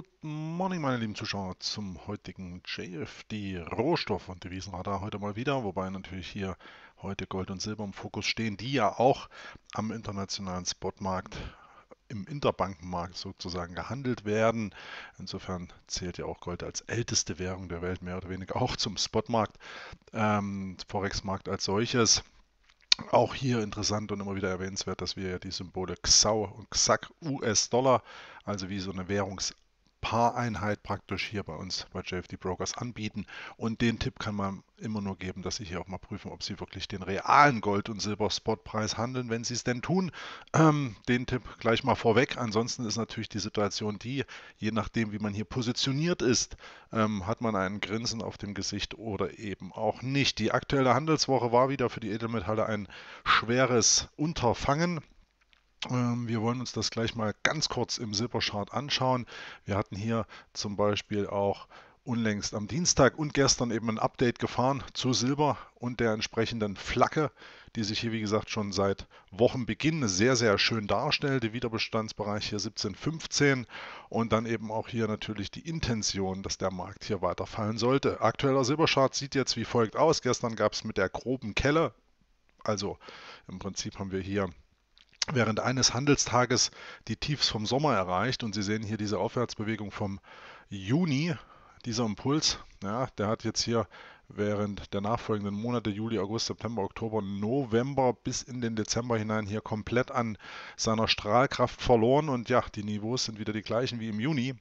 Good morning, meine lieben Zuschauer, zum heutigen JFD Rohstoff- und Devisenradar heute mal wieder, wobei natürlich hier heute Gold und Silber im Fokus stehen, die ja auch am internationalen Spotmarkt im Interbankenmarkt sozusagen gehandelt werden. Insofern zählt ja auch Gold als älteste Währung der Welt mehr oder weniger auch zum Spotmarkt, ähm, Forex-Markt als solches. Auch hier interessant und immer wieder erwähnenswert, dass wir ja die Symbole XAU und XAC US-Dollar, also wie so eine Währungs Paareinheit praktisch hier bei uns bei JFD Brokers anbieten. Und den Tipp kann man immer nur geben, dass Sie hier auch mal prüfen, ob Sie wirklich den realen Gold- und Silberspotpreis handeln, wenn Sie es denn tun. Ähm, den Tipp gleich mal vorweg. Ansonsten ist natürlich die Situation die, je nachdem, wie man hier positioniert ist, ähm, hat man einen Grinsen auf dem Gesicht oder eben auch nicht. Die aktuelle Handelswoche war wieder für die Edelmetalle ein schweres Unterfangen. Ähm, wir wollen uns das gleich mal ganz kurz im Silberchart anschauen. Wir hatten hier zum Beispiel auch unlängst am Dienstag und gestern eben ein Update gefahren zu Silber und der entsprechenden Flagge, die sich hier wie gesagt schon seit Wochenbeginn sehr, sehr schön darstellte. Wiederbestandsbereich hier 17,15 und dann eben auch hier natürlich die Intention, dass der Markt hier weiterfallen sollte. Aktueller Silberchart sieht jetzt wie folgt aus. Gestern gab es mit der groben Kelle, also im Prinzip haben wir hier während eines Handelstages die Tiefs vom Sommer erreicht. Und Sie sehen hier diese Aufwärtsbewegung vom Juni, dieser Impuls. Ja, der hat jetzt hier während der nachfolgenden Monate Juli, August, September, Oktober, November bis in den Dezember hinein hier komplett an seiner Strahlkraft verloren. Und ja, die Niveaus sind wieder die gleichen wie im Juni.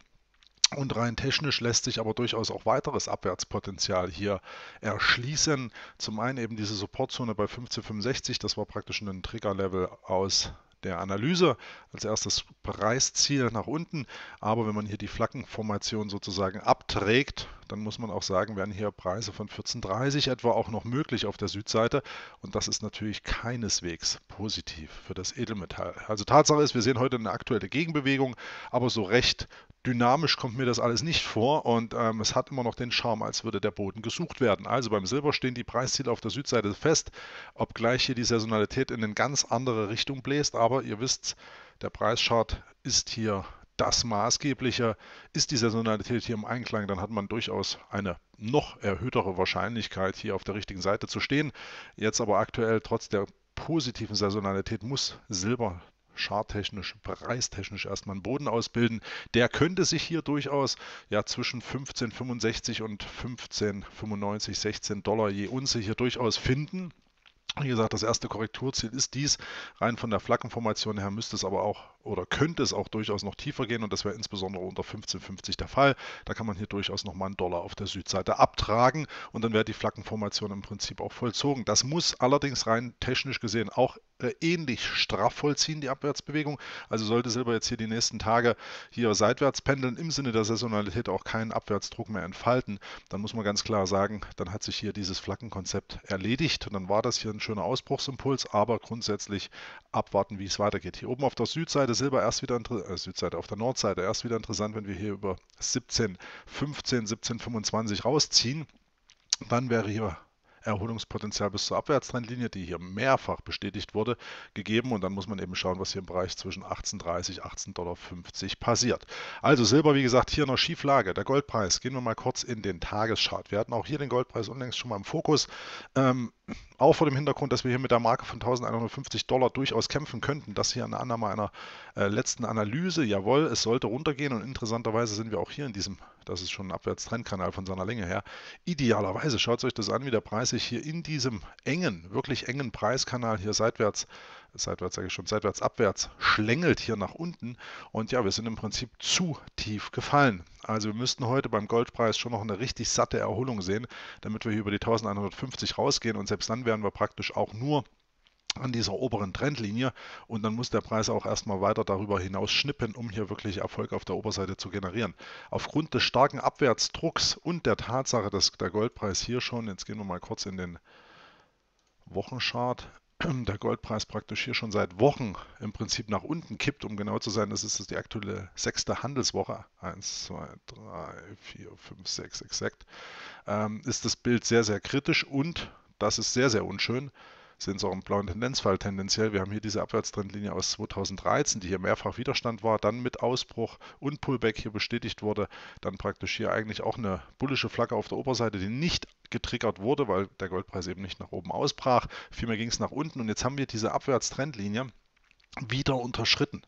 Und rein technisch lässt sich aber durchaus auch weiteres Abwärtspotenzial hier erschließen. Zum einen eben diese Supportzone bei 1565, das war praktisch ein Triggerlevel aus der Analyse. Als erstes Preisziel nach unten. Aber wenn man hier die Flaggenformation sozusagen abträgt, dann muss man auch sagen, wären hier Preise von 14,30 etwa auch noch möglich auf der Südseite. Und das ist natürlich keineswegs positiv für das Edelmetall. Also Tatsache ist, wir sehen heute eine aktuelle Gegenbewegung, aber so recht dynamisch kommt mir das alles nicht vor und ähm, es hat immer noch den Charme, als würde der Boden gesucht werden. Also beim Silber stehen die Preisziele auf der Südseite fest, obgleich hier die Saisonalität in eine ganz andere Richtung bläst. Aber ihr wisst, der Preisschart ist hier das Maßgebliche. Ist die Saisonalität hier im Einklang, dann hat man durchaus eine noch erhöhtere Wahrscheinlichkeit, hier auf der richtigen Seite zu stehen. Jetzt aber aktuell trotz der positiven Saisonalität muss Silber charttechnisch, preistechnisch erstmal einen Boden ausbilden. Der könnte sich hier durchaus ja zwischen 15,65 und 15,95, 16 Dollar je Unze hier durchaus finden. Wie gesagt, das erste Korrekturziel ist dies. Rein von der Flaggenformation her müsste es aber auch oder könnte es auch durchaus noch tiefer gehen und das wäre insbesondere unter 15,50 der Fall. Da kann man hier durchaus nochmal einen Dollar auf der Südseite abtragen und dann wäre die Flaggenformation im Prinzip auch vollzogen. Das muss allerdings rein technisch gesehen auch äh, ähnlich straff vollziehen, die Abwärtsbewegung. Also sollte Silber jetzt hier die nächsten Tage hier seitwärts pendeln, im Sinne der Saisonalität auch keinen Abwärtsdruck mehr entfalten, dann muss man ganz klar sagen, dann hat sich hier dieses Flaggenkonzept erledigt und dann war das hier ein ein schöner Ausbruchsimpuls, aber grundsätzlich abwarten, wie es weitergeht. Hier oben auf der Südseite Silber erst wieder äh, Südseite auf der Nordseite erst wieder interessant, wenn wir hier über 17,15, 17,25 rausziehen, dann wäre hier Erholungspotenzial bis zur Abwärtstrendlinie, die hier mehrfach bestätigt wurde, gegeben. Und dann muss man eben schauen, was hier im Bereich zwischen 18,30 18,50 Dollar passiert. Also Silber, wie gesagt, hier in einer Schieflage. Der Goldpreis, gehen wir mal kurz in den Tagesschart. Wir hatten auch hier den Goldpreis unlängst schon mal im Fokus. Ähm, auch vor dem Hintergrund, dass wir hier mit der Marke von 1150 Dollar durchaus kämpfen könnten. Das hier eine Annahme einer äh, letzten Analyse. Jawohl, es sollte runtergehen und interessanterweise sind wir auch hier in diesem, das ist schon ein Abwärtstrendkanal von seiner Länge her. Idealerweise schaut euch das an, wie der Preis sich hier in diesem engen, wirklich engen Preiskanal hier seitwärts seitwärts sage ich schon, seitwärts abwärts schlängelt hier nach unten. Und ja, wir sind im Prinzip zu tief gefallen. Also wir müssten heute beim Goldpreis schon noch eine richtig satte Erholung sehen, damit wir hier über die 1150 rausgehen. Und selbst dann wären wir praktisch auch nur an dieser oberen Trendlinie und dann muss der Preis auch erstmal weiter darüber hinaus schnippen, um hier wirklich Erfolg auf der Oberseite zu generieren. Aufgrund des starken Abwärtsdrucks und der Tatsache, dass der Goldpreis hier schon, jetzt gehen wir mal kurz in den Wochenchart, der Goldpreis praktisch hier schon seit Wochen im Prinzip nach unten kippt. Um genau zu sein, das ist die aktuelle sechste Handelswoche. Eins, zwei, drei, vier, fünf, sechs, exakt. Ähm, ist das Bild sehr, sehr kritisch und das ist sehr, sehr unschön sind so im blauen Tendenzfall tendenziell. Wir haben hier diese Abwärtstrendlinie aus 2013, die hier mehrfach Widerstand war, dann mit Ausbruch und Pullback hier bestätigt wurde. Dann praktisch hier eigentlich auch eine bullische Flagge auf der Oberseite, die nicht getriggert wurde, weil der Goldpreis eben nicht nach oben ausbrach. Vielmehr ging es nach unten und jetzt haben wir diese Abwärtstrendlinie wieder unterschritten.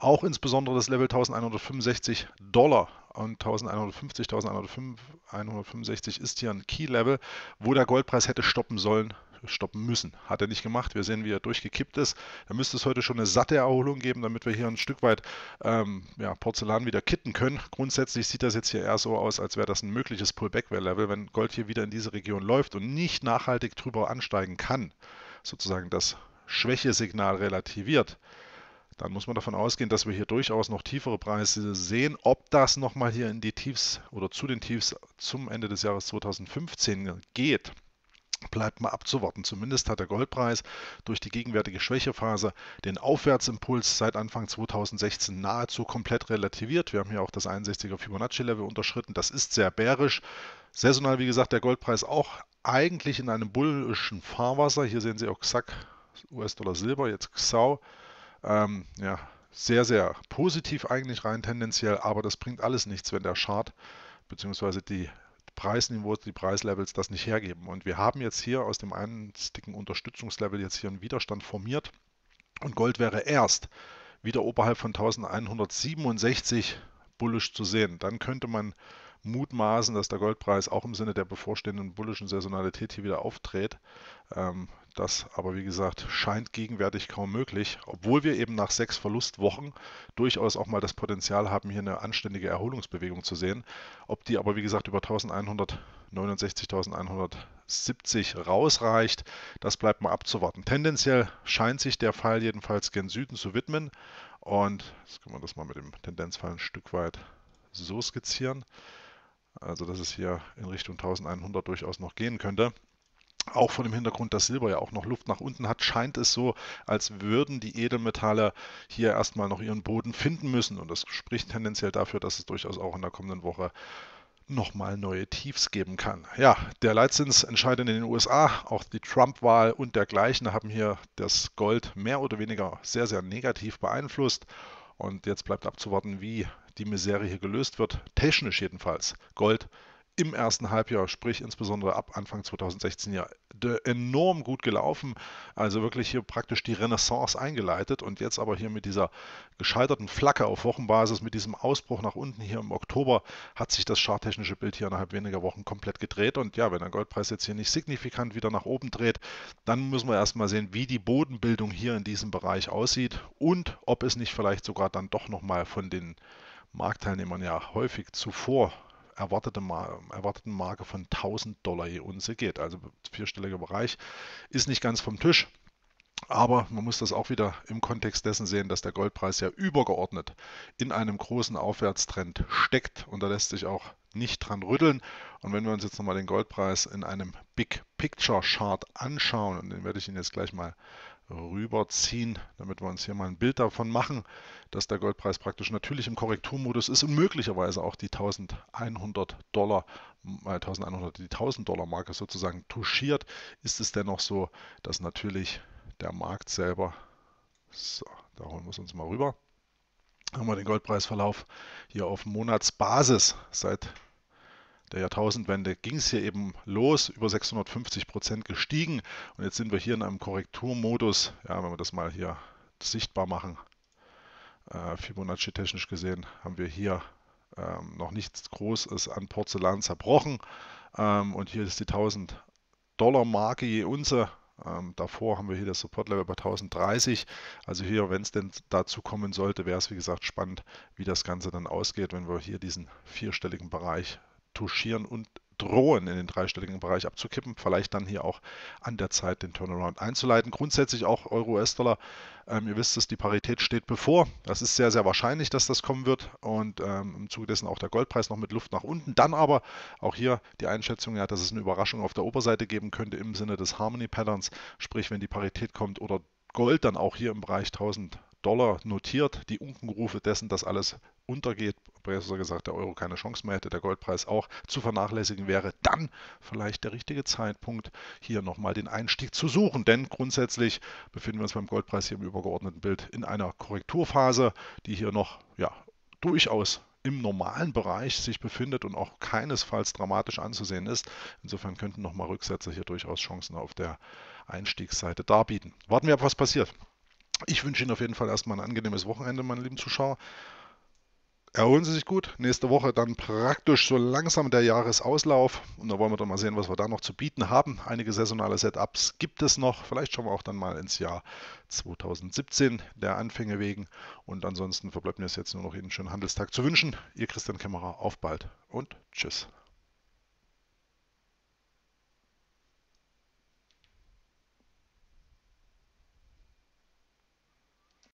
Auch insbesondere das Level 1165 Dollar und 1150, 1165 ist hier ein Key-Level, wo der Goldpreis hätte stoppen sollen, stoppen müssen. Hat er nicht gemacht. Wir sehen, wie er durchgekippt ist. Da müsste es heute schon eine satte Erholung geben, damit wir hier ein Stück weit ähm, ja, Porzellan wieder kitten können. Grundsätzlich sieht das jetzt hier eher so aus, als wäre das ein mögliches Pullback-Level. Wenn Gold hier wieder in diese Region läuft und nicht nachhaltig drüber ansteigen kann, sozusagen das Schwächesignal relativiert, dann muss man davon ausgehen, dass wir hier durchaus noch tiefere Preise sehen. Ob das nochmal hier in die Tiefs oder zu den Tiefs zum Ende des Jahres 2015 geht, Bleibt mal abzuwarten. Zumindest hat der Goldpreis durch die gegenwärtige Schwächephase den Aufwärtsimpuls seit Anfang 2016 nahezu komplett relativiert. Wir haben hier auch das 61er Fibonacci-Level unterschritten. Das ist sehr bärisch. Saisonal, wie gesagt, der Goldpreis auch eigentlich in einem bullischen Fahrwasser. Hier sehen Sie auch XAC, US-Dollar Silber, jetzt XAU. Ähm, ja, sehr, sehr positiv eigentlich rein tendenziell, aber das bringt alles nichts, wenn der Chart bzw. die Preisniveaus, die Preislevels das nicht hergeben. Und wir haben jetzt hier aus dem einstigen Unterstützungslevel jetzt hier einen Widerstand formiert. Und Gold wäre erst wieder oberhalb von 1167 bullisch zu sehen. Dann könnte man mutmaßen, dass der Goldpreis auch im Sinne der bevorstehenden bullischen Saisonalität hier wieder auftritt. Ähm, das aber, wie gesagt, scheint gegenwärtig kaum möglich, obwohl wir eben nach sechs Verlustwochen durchaus auch mal das Potenzial haben, hier eine anständige Erholungsbewegung zu sehen. Ob die aber, wie gesagt, über 1169, 1170 rausreicht, das bleibt mal abzuwarten. Tendenziell scheint sich der Fall jedenfalls gen Süden zu widmen. Und jetzt können wir das mal mit dem Tendenzfall ein Stück weit so skizzieren. Also dass es hier in Richtung 1100 durchaus noch gehen könnte. Auch vor dem Hintergrund, dass Silber ja auch noch Luft nach unten hat, scheint es so, als würden die Edelmetalle hier erstmal noch ihren Boden finden müssen. Und das spricht tendenziell dafür, dass es durchaus auch in der kommenden Woche nochmal neue Tiefs geben kann. Ja, der Leitzins entscheidet in den USA, auch die Trump-Wahl und dergleichen haben hier das Gold mehr oder weniger sehr, sehr negativ beeinflusst. Und jetzt bleibt abzuwarten, wie die Misere hier gelöst wird. Technisch jedenfalls. Gold im ersten Halbjahr, sprich insbesondere ab Anfang 2016 ja enorm gut gelaufen. Also wirklich hier praktisch die Renaissance eingeleitet und jetzt aber hier mit dieser gescheiterten Flacke auf Wochenbasis, mit diesem Ausbruch nach unten hier im Oktober, hat sich das charttechnische Bild hier innerhalb weniger Wochen komplett gedreht. Und ja, wenn der Goldpreis jetzt hier nicht signifikant wieder nach oben dreht, dann müssen wir erstmal sehen, wie die Bodenbildung hier in diesem Bereich aussieht und ob es nicht vielleicht sogar dann doch nochmal von den Marktteilnehmern ja häufig zuvor erwartete Mar erwarteten Marke von 1000 Dollar je Unze geht. Also vierstelliger Bereich ist nicht ganz vom Tisch. Aber man muss das auch wieder im Kontext dessen sehen, dass der Goldpreis ja übergeordnet in einem großen Aufwärtstrend steckt und da lässt sich auch nicht dran rütteln. Und wenn wir uns jetzt nochmal den Goldpreis in einem Big Picture Chart anschauen, und den werde ich Ihnen jetzt gleich mal rüberziehen, damit wir uns hier mal ein Bild davon machen, dass der Goldpreis praktisch natürlich im Korrekturmodus ist und möglicherweise auch die 1100 Dollar, 1100, äh, die 1000 Dollar Marke sozusagen touchiert, ist es dennoch so, dass natürlich der Markt selber, so, da holen wir es uns mal rüber, haben wir den Goldpreisverlauf hier auf Monatsbasis seit der Jahrtausendwende ging es hier eben los, über 650 Prozent gestiegen. Und jetzt sind wir hier in einem Korrekturmodus. Ja, wenn wir das mal hier sichtbar machen, äh, Fibonacci technisch gesehen, haben wir hier ähm, noch nichts Großes an Porzellan zerbrochen. Ähm, und hier ist die 1000 Dollar Marke je Unze. Ähm, davor haben wir hier das Support-Level bei 1030. Also hier, wenn es denn dazu kommen sollte, wäre es wie gesagt spannend, wie das Ganze dann ausgeht, wenn wir hier diesen vierstelligen Bereich touchieren und drohen, in den dreistelligen Bereich abzukippen. Vielleicht dann hier auch an der Zeit, den Turnaround einzuleiten. Grundsätzlich auch Euro-US-Dollar. Ähm, ihr wisst es, die Parität steht bevor. Das ist sehr, sehr wahrscheinlich, dass das kommen wird. Und ähm, im Zuge dessen auch der Goldpreis noch mit Luft nach unten. Dann aber auch hier die Einschätzung, ja, dass es eine Überraschung auf der Oberseite geben könnte im Sinne des Harmony-Patterns. Sprich, wenn die Parität kommt oder Gold dann auch hier im Bereich 1000 Dollar notiert, die Unkenrufe dessen, dass alles untergeht Expressor gesagt, der Euro keine Chance mehr hätte, der Goldpreis auch zu vernachlässigen wäre, dann vielleicht der richtige Zeitpunkt, hier nochmal den Einstieg zu suchen. Denn grundsätzlich befinden wir uns beim Goldpreis hier im übergeordneten Bild in einer Korrekturphase, die hier noch ja, durchaus im normalen Bereich sich befindet und auch keinesfalls dramatisch anzusehen ist. Insofern könnten nochmal Rücksätze hier durchaus Chancen auf der Einstiegsseite darbieten. Warten wir ab, was passiert. Ich wünsche Ihnen auf jeden Fall erstmal ein angenehmes Wochenende, meine lieben Zuschauer erholen Sie sich gut. Nächste Woche dann praktisch so langsam der Jahresauslauf. Und da wollen wir doch mal sehen, was wir da noch zu bieten haben. Einige saisonale Setups gibt es noch. Vielleicht schauen wir auch dann mal ins Jahr 2017 der Anfänge wegen. Und ansonsten verbleibt mir es jetzt nur noch Ihnen einen schönen Handelstag zu wünschen. Ihr Christian Kämmerer, auf bald und tschüss.